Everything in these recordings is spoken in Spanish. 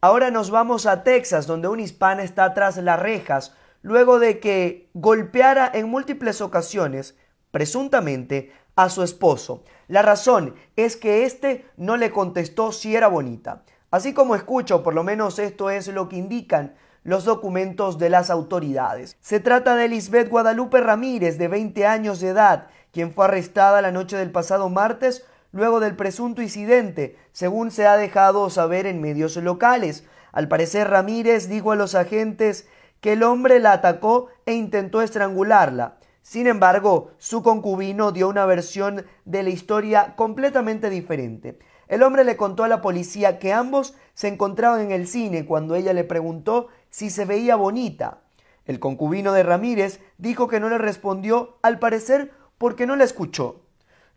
Ahora nos vamos a Texas, donde un hispana está tras las rejas luego de que golpeara en múltiples ocasiones, presuntamente, a su esposo. La razón es que éste no le contestó si era bonita. Así como escucho, por lo menos esto es lo que indican los documentos de las autoridades. Se trata de Lisbeth Guadalupe Ramírez, de 20 años de edad, quien fue arrestada la noche del pasado martes luego del presunto incidente, según se ha dejado saber en medios locales. Al parecer Ramírez dijo a los agentes que el hombre la atacó e intentó estrangularla. Sin embargo, su concubino dio una versión de la historia completamente diferente. El hombre le contó a la policía que ambos se encontraban en el cine cuando ella le preguntó si se veía bonita. El concubino de Ramírez dijo que no le respondió, al parecer porque no la escuchó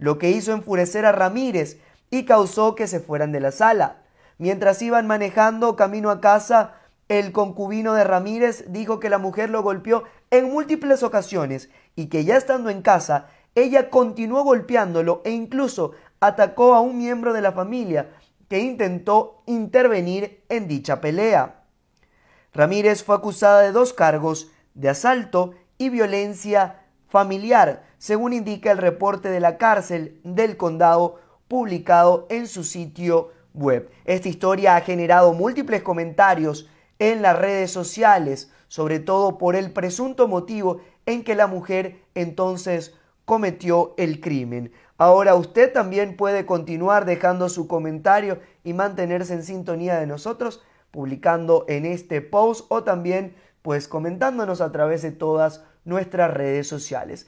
lo que hizo enfurecer a Ramírez y causó que se fueran de la sala. Mientras iban manejando camino a casa, el concubino de Ramírez dijo que la mujer lo golpeó en múltiples ocasiones y que ya estando en casa, ella continuó golpeándolo e incluso atacó a un miembro de la familia que intentó intervenir en dicha pelea. Ramírez fue acusada de dos cargos de asalto y violencia familiar, según indica el reporte de la cárcel del condado publicado en su sitio web. Esta historia ha generado múltiples comentarios en las redes sociales, sobre todo por el presunto motivo en que la mujer entonces cometió el crimen. Ahora usted también puede continuar dejando su comentario y mantenerse en sintonía de nosotros publicando en este post o también pues comentándonos a través de todas nuestras redes sociales.